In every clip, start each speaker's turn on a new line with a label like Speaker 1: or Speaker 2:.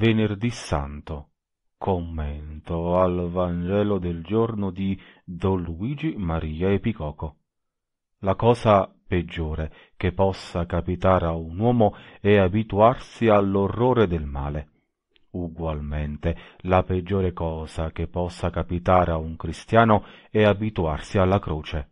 Speaker 1: Venerdì Santo. Commento al Vangelo del giorno di Don Luigi Maria Epicoco. La cosa peggiore che possa capitare a un uomo è abituarsi all'orrore del male. Ugualmente, la peggiore cosa che possa capitare a un cristiano è abituarsi alla croce.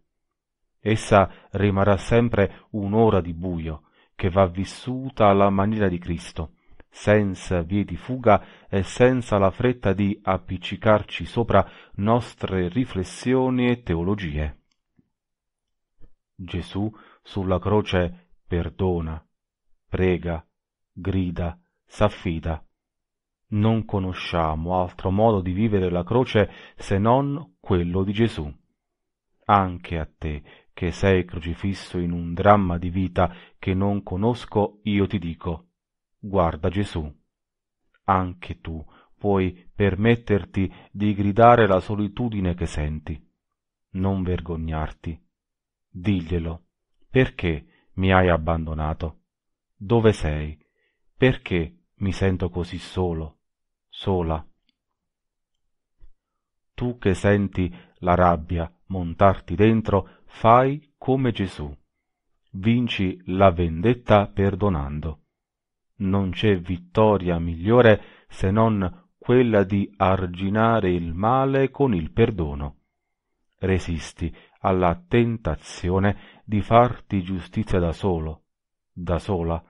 Speaker 1: Essa rimarrà sempre un'ora di buio, che va vissuta alla maniera di Cristo, senza vie di fuga e senza la fretta di appiccicarci sopra nostre riflessioni e teologie. Gesù sulla croce perdona, prega, grida, s'affida. Non conosciamo altro modo di vivere la croce se non quello di Gesù. Anche a te, che sei crocifisso in un dramma di vita che non conosco, io ti dico, Guarda Gesù. Anche tu puoi permetterti di gridare la solitudine che senti. Non vergognarti. Diglielo. Perché mi hai abbandonato? Dove sei? Perché mi sento così solo, sola? Tu che senti la rabbia montarti dentro, fai come Gesù. Vinci la vendetta perdonando non c'è vittoria migliore se non quella di arginare il male con il perdono. Resisti alla tentazione di farti giustizia da solo, da sola,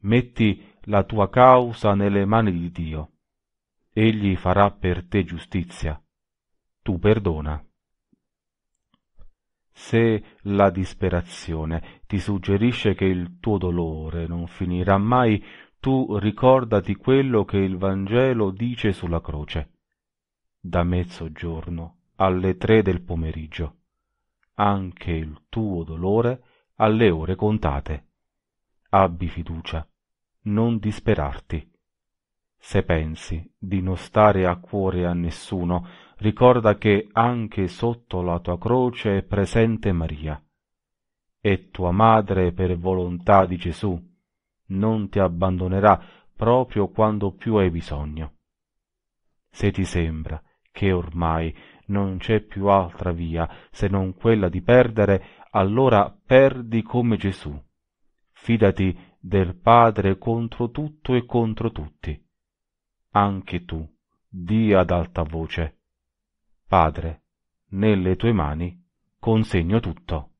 Speaker 1: metti la tua causa nelle mani di Dio. Egli farà per te giustizia. Tu perdona. Se la disperazione ti suggerisce che il tuo dolore non finirà mai tu ricordati quello che il Vangelo dice sulla croce. Da mezzogiorno alle tre del pomeriggio. Anche il tuo dolore alle ore contate. Abbi fiducia, non disperarti. Se pensi di non stare a cuore a nessuno, ricorda che anche sotto la tua croce è presente Maria. E tua madre per volontà di Gesù non ti abbandonerà proprio quando più hai bisogno. Se ti sembra che ormai non c'è più altra via se non quella di perdere, allora perdi come Gesù. Fidati del Padre contro tutto e contro tutti. Anche tu, di ad alta voce, Padre, nelle tue mani consegno tutto.